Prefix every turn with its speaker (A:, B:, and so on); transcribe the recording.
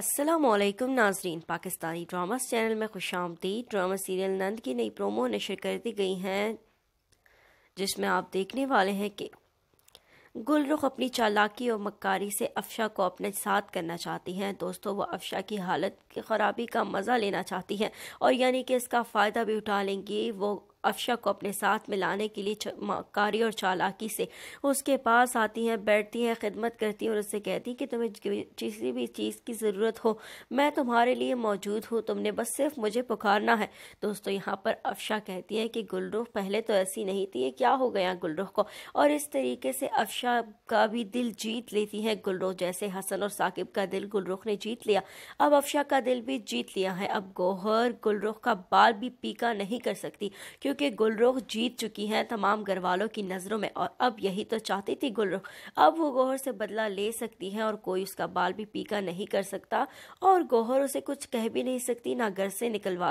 A: असलम नाजरीन Pakistani dramas channel में खुश ड्रामा सीरियल नंद की नई प्रोमो नशर कर दी गई हैं जिसमें आप देखने वाले हैं कि गुलरुख अपनी चालाकी और मक्कारी से अफशा को अपने साथ करना चाहती हैं दोस्तों वो अफशा की हालत की ख़राबी का मज़ा लेना चाहती हैं और यानी कि इसका फ़ायदा भी उठा लेंगी वो अफशा को अपने साथ मिलाने के लिए कारी और चालाकी से उसके पास आती हैं बैठती हैं खिदमत करती हैं और उससे कहती कि तुम्हें किसी भी चीज़ की ज़रूरत हो मैं तुम्हारे लिए मौजूद हूँ तुमने बस सिर्फ मुझे पुकारना है दोस्तों यहाँ पर अफशा कहती है कि गुलरुख पहले तो ऐसी नहीं थी ये क्या हो गया गुलरुख को और इस तरीके से अफशा का भी दिल जीत लेती है गुलरुख जैसे हसन और साकिब का दिल गुलरुख ने जीत लिया अब अफशा का दिल भी जीत लिया है अब गोहर गुलरुख का बाल भी पीका नहीं कर सकती क्योंकि गुलरुख जीत चुकी हैं तमाम घर वालों की नज़रों में और अब यही तो चाहती थी गुलरुख अब वो गोहर से बदला ले सकती है और कोई उसका बाल भी पीका नहीं कर सकता और गोहर उसे कुछ कह भी नहीं सकती ना घर से निकलवा